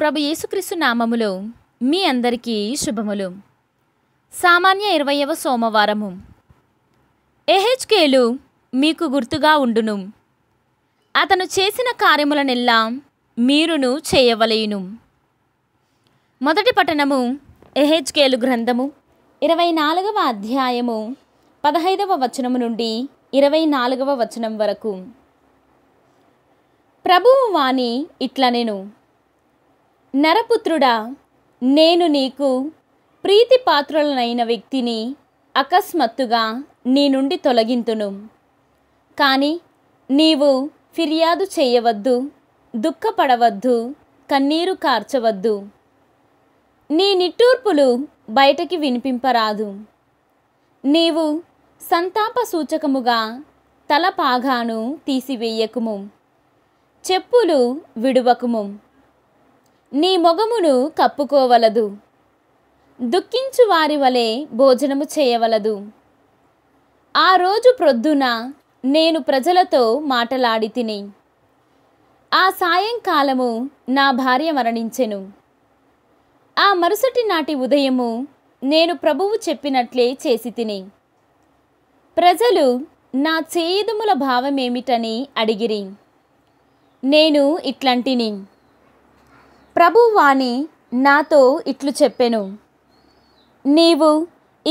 ప్రభు యేసుక్రీస్తు నామములో మీ అందరికీ శుభములు సామాన్య ఇరవయవ సోమవారము ఏహెచ్కేలు మీకు గుర్తుగా ఉండును అతను చేసిన కార్యములనెల్లా మీరును చేయవలేను మొదటి పట్టణము ఎహెచ్కేలు గ్రంథము ఇరవై నాలుగవ అధ్యాయము పదహైదవ వచనము నుండి ఇరవై నాలుగవ వచనం వరకు ప్రభువు వాణి ఇట్లనెను నరపుత్రుడా నేను నీకు ప్రీతిపాత్రులనైన వ్యక్తిని అకస్మాత్తుగా నీ నుండి తొలగింతును కానీ నీవు ఫిర్యాదు చేయవద్దు దుఃఖపడవద్దు కన్నీరు కార్చవద్దు నీ నిట్టూర్పులు బయటకి వినిపింపరాదు నీవు సంతాప సూచకముగా తలపాగాను తీసివేయకుము చెప్పులు విడువకుము నీ మొగమును కప్పుకోవలదు దుఃఖించు వారి వలె భోజనము చేయవలదు ఆ రోజు ప్రొద్దున నేను ప్రజలతో మాటలాడి తిని ఆ సాయంకాలము నా భార్య మరణించెను ఆ మరుసటి నాటి ఉదయము నేను ప్రభువు చెప్పినట్లే చేసి తిని ప్రజలు నా చేయుదముల భావమేమిటని అడిగిరి నేను ఇట్లాంటిని ప్రభువాణి నాతో ఇట్లు చెప్పెను నీవు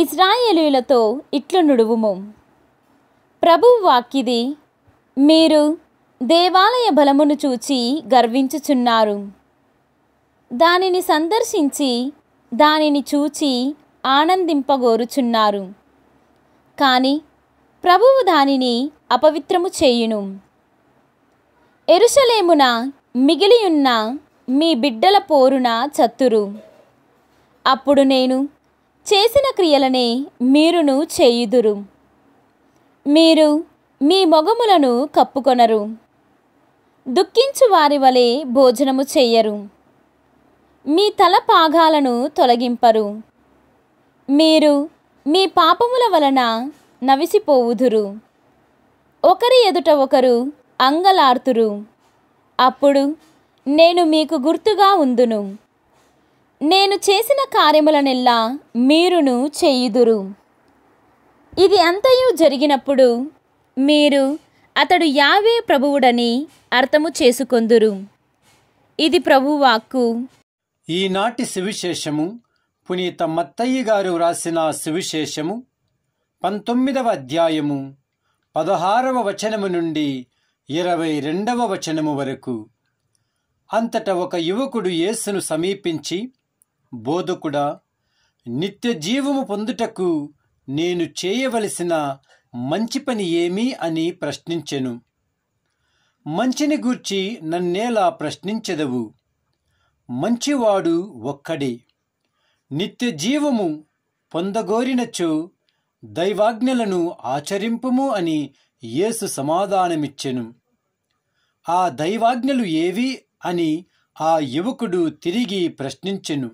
ఇజ్రాయేలీలతో ఇట్లు నుడువుము ప్రభు ప్రభువాక్కిది మీరు దేవాలయ బలమును చూచి గర్వించుచున్నారు దానిని సందర్శించి దానిని చూచి ఆనందింపగోరుచున్నారు కానీ ప్రభువు దానిని అపవిత్రము చేయును ఎరుసలేమున మిగిలియున్న మీ బిడ్డల పోరున చత్తురు అప్పుడు నేను చేసిన క్రియలనే మీరును చేయుదురు మీరు మీ మొగములను కప్పుకొనరు దుఃఖించు వారి వలె భోజనము చేయరు మీ తల పాగాలను తొలగింపరు మీరు మీ పాపముల వలన నవిసిపోవుదురు ఒకరి ఎదుట ఒకరు అంగలార్తురు అప్పుడు నేను మీకు గుర్తుగా ఉందును నేను చేసిన కార్యములనెల్లా మీరును చేయుదురు ఇది అంతయు జరిగినప్పుడు మీరు అతడు యావే ప్రభువుడని అర్థము చేసుకొందురు ఇది ప్రభువాక్కు ఈనాటి సువిశేషము పునీత మత్తయ్య గారు వ్రాసిన సువిశేషము పంతొమ్మిదవ అధ్యాయము పదహారవ వచనము నుండి ఇరవై రెండవ వచనము వరకు అంతటా ఒక యువకుడు యేసును సమీపించి బోధకుడా నిత్య జీవము పొందుటకు నేను చేయవలసిన మంచి పని ఏమి అని ప్రశ్నించెను మంచిని గూర్చి నన్నేలా ప్రశ్నించెదవు మంచివాడు ఒక్కడే నిత్య జీవము పొందగోరినచో దైవాజ్ఞలను ఆచరింపుము అని యేసు సమాధానమిచ్చెను ఆ దైవాజ్ఞలు ఏవి అని ఆ యువకుడు తిరిగి ప్రశ్నించెను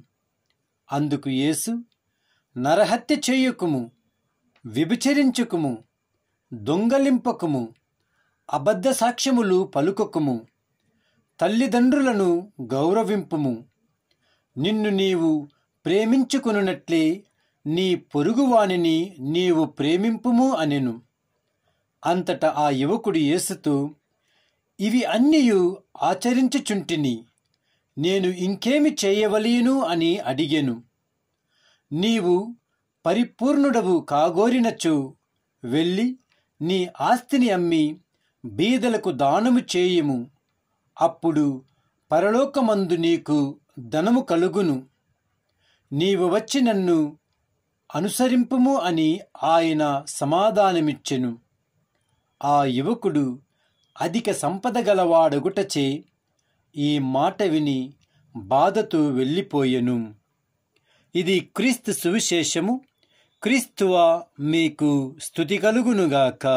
అందుకు యేసు నరహత్య చేయుకుము విభచరించుకుము దొంగలింపకుము అబద్ధ సాక్ష్యములు పలుకకుము తల్లిదండ్రులను గౌరవింపుము నిన్ను నీవు ప్రేమించుకునున్నట్లే నీ పొరుగువానిని నీవు ప్రేమింపుము అనెను అంతట ఆ యువకుడు యేసుతో ఇవి అన్నియు ఆచరించుచుంటిని నేను ఇంకేమి చేయవలీను అని అడిగెను నీవు పరిపూర్ణుడవు కాగోరినచ్చు వెళ్ళి నీ ఆస్తిని అమ్మి బీదలకు దానము చేయుము అప్పుడు పరలోకమందు నీకు ధనము కలుగును నీవు వచ్చి నన్ను అనుసరింపుము అని ఆయన సమాధానమిచ్చెను ఆ యువకుడు అధిక సంపద గలవాడగుటచే ఈ మాట విని బాధతో వెళ్ళిపోయెను ఇది క్రీస్తు సువిశేషము క్రీస్తువా మీకు స్థుతి కలుగునుగాక